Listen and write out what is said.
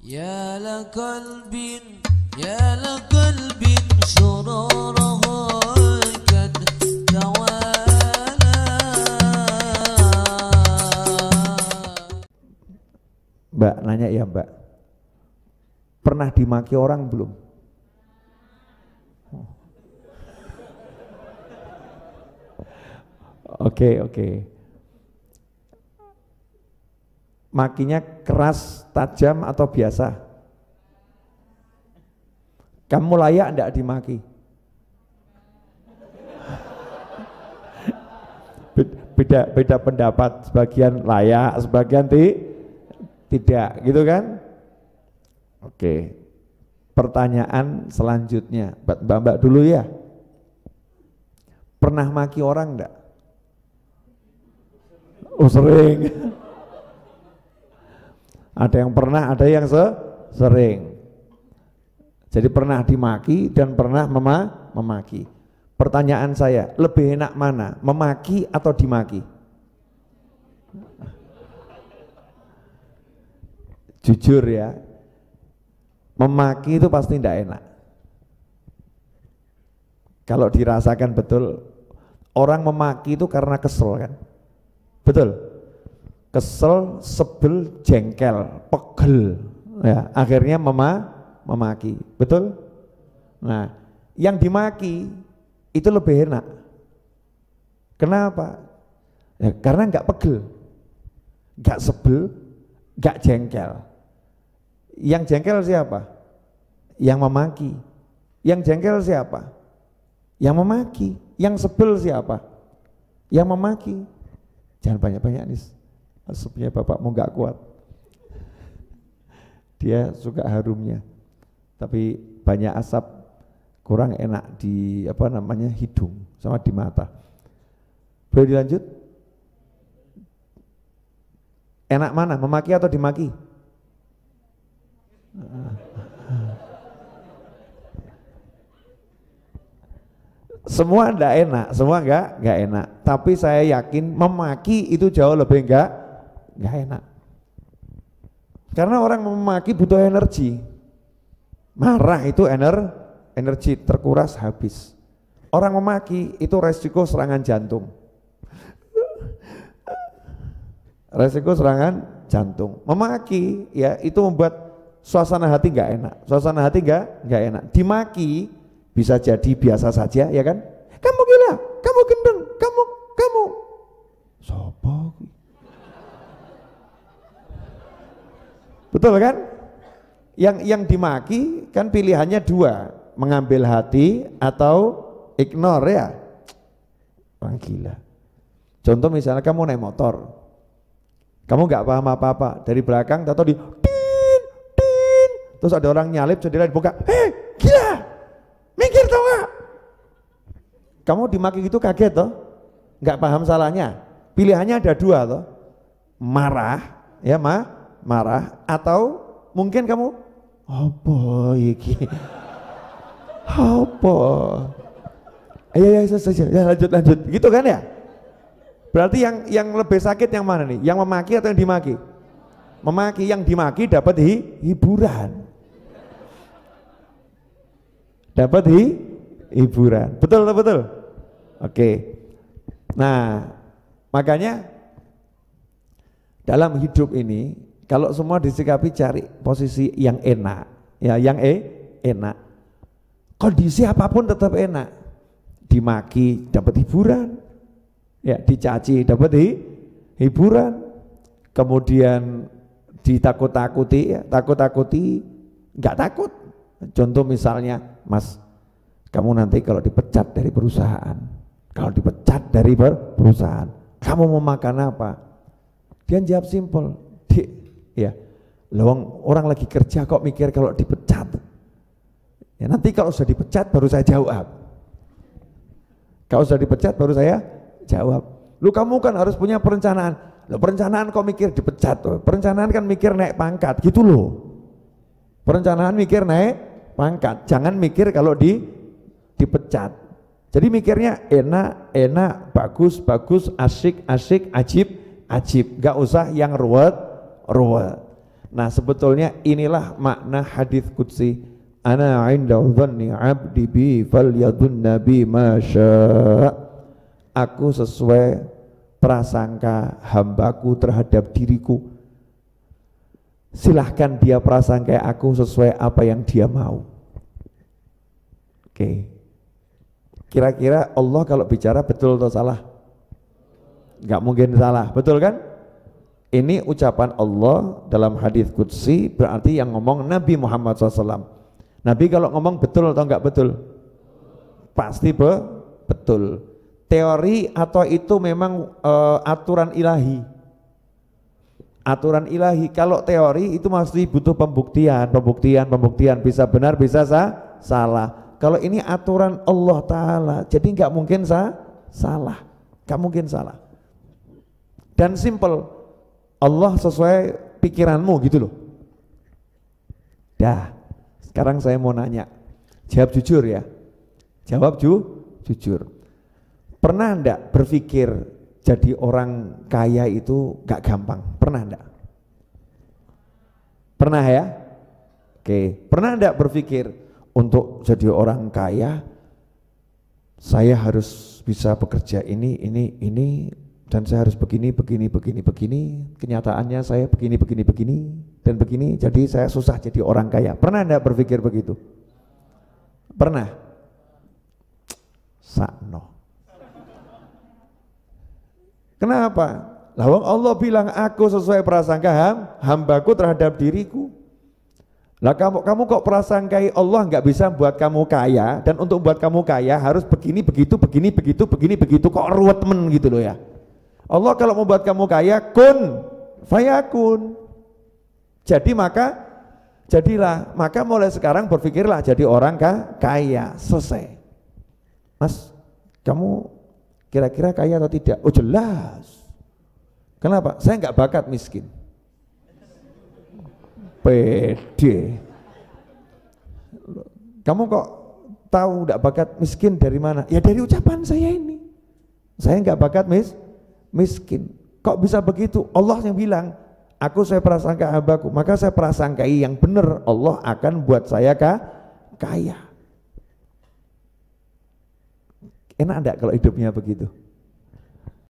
ya kan Mbak nanya ya Mbak pernah dimaki orang belum oh. Oke, okay, oke. Okay makinya keras, tajam atau biasa? Kamu layak tidak dimaki? beda beda pendapat sebagian layak sebagian ti, tidak gitu kan oke pertanyaan selanjutnya mbak mbak dulu ya pernah maki orang enggak oh sering ada yang pernah, ada yang sering. Jadi pernah dimaki dan pernah mema memaki. Pertanyaan saya, lebih enak mana? Memaki atau dimaki? Jujur ya, memaki itu pasti tidak enak. Kalau dirasakan betul, orang memaki itu karena kesel kan? Betul? kesel, sebel, jengkel, pegel. Ya, akhirnya mema memaki. Betul? Nah, yang dimaki itu lebih enak. Kenapa? Ya, karena nggak pegel, nggak sebel, nggak jengkel. Yang jengkel siapa? Yang memaki. Yang jengkel siapa? Yang memaki. Yang sebel siapa? Yang memaki. Jangan banyak-banyak nih. -banyak, Sebenarnya bapak mau nggak kuat. Dia suka harumnya, tapi banyak asap kurang enak di apa namanya hidung sama di mata. Boleh dilanjut? Enak mana, memaki atau dimaki? semua enggak enak, semua enggak enggak enak. Tapi saya yakin memaki itu jauh lebih enggak nggak enak. Karena orang memaki butuh energi. Marah itu ener, energi terkuras habis. Orang memaki itu resiko serangan jantung. Resiko serangan jantung. Memaki ya itu membuat suasana hati nggak enak. Suasana hati nggak nggak enak. Dimaki bisa jadi biasa saja ya kan? Kamu gila, Betul kan? Yang yang dimaki kan pilihannya dua, mengambil hati atau ignore ya. Orang gila. Contoh misalnya kamu naik motor, kamu nggak paham apa-apa dari belakang, atau di tin, tin, terus ada orang nyalip jendela dibuka, hei gila, mikir tau gak? Kamu dimaki gitu kaget toh, nggak paham salahnya. Pilihannya ada dua toh, marah ya ma, marah atau mungkin kamu apa iki apa, ayo ayo saja, ya, lanjut, lanjut, gitu kan ya? Berarti yang yang lebih sakit yang mana nih? Yang memaki atau yang dimaki? Memaki, yang dimaki dapat hi, hiburan. Dapat hi, hiburan. betul, betul. Oke. Nah, makanya dalam hidup ini kalau semua disikapi cari posisi yang enak, ya yang e enak. Kondisi apapun tetap enak. Dimaki dapat hiburan, ya dicaci dapat hi hiburan. Kemudian ditakut-takuti, ya, takut-takuti, nggak takut. Contoh misalnya, Mas, kamu nanti kalau dipecat dari perusahaan, kalau dipecat dari perusahaan, kamu mau makan apa? Dia jawab simpel, Ya, lawang orang lagi kerja kok mikir kalau dipecat. Ya, nanti kalau sudah dipecat baru saya jawab. Kalau sudah dipecat baru saya jawab. Lu kamu kan harus punya perencanaan. Lo perencanaan kok mikir dipecat? Loh. Perencanaan kan mikir naik pangkat gitu loh. Perencanaan mikir naik pangkat. Jangan mikir kalau di dipecat. Jadi mikirnya enak, enak, bagus, bagus, asik, asik, ajib, ajib. Gak usah yang ruwet, ruwa. Nah sebetulnya inilah makna hadis kutsi. Ana inda dhanni abdi bi yadun nabi masya Aku sesuai prasangka hambaku terhadap diriku Silahkan dia prasangka aku sesuai apa yang dia mau Oke okay. Kira-kira Allah kalau bicara betul atau salah? Enggak mungkin salah, betul kan? Ini ucapan Allah dalam hadis Qudsi berarti yang ngomong Nabi Muhammad SAW. Nabi kalau ngomong betul atau enggak betul? Pasti be betul. Teori atau itu memang e, aturan ilahi. Aturan ilahi kalau teori itu masih butuh pembuktian, pembuktian, pembuktian bisa benar bisa sa salah. Kalau ini aturan Allah Taala, jadi enggak mungkin sa salah, nggak mungkin salah. Dan simple, Allah sesuai pikiranmu gitu loh. Dah, sekarang saya mau nanya. Jawab jujur ya. Jawab ju, jujur. Pernah ndak berpikir jadi orang kaya itu gak gampang? Pernah ndak? Pernah ya? Oke, pernah ndak berpikir untuk jadi orang kaya saya harus bisa bekerja ini, ini, ini dan saya harus begini, begini, begini, begini. Kenyataannya saya begini, begini, begini, dan begini. Jadi saya susah jadi orang kaya. Pernah Anda berpikir begitu? Pernah? Sakno. Kenapa? Lawang Allah bilang aku sesuai prasangka ham, hambaku terhadap diriku. Lah kamu kamu kok prasangkai Allah nggak bisa buat kamu kaya dan untuk buat kamu kaya harus begini begitu begini begitu begini begitu kok ruwet men gitu loh ya. Allah kalau membuat kamu kaya kun fayakun. Jadi maka jadilah, maka mulai sekarang berpikirlah jadi orang kaya, selesai. Mas, kamu kira-kira kaya atau tidak? Oh jelas. Kenapa? Saya nggak bakat miskin. Pede. Kamu kok tahu nggak bakat miskin dari mana? Ya dari ucapan saya ini. Saya nggak bakat mis miskin. Kok bisa begitu? Allah yang bilang, aku saya prasangka hambaku, maka saya prasangkai yang benar Allah akan buat saya kah? kaya. Enak enggak kalau hidupnya begitu?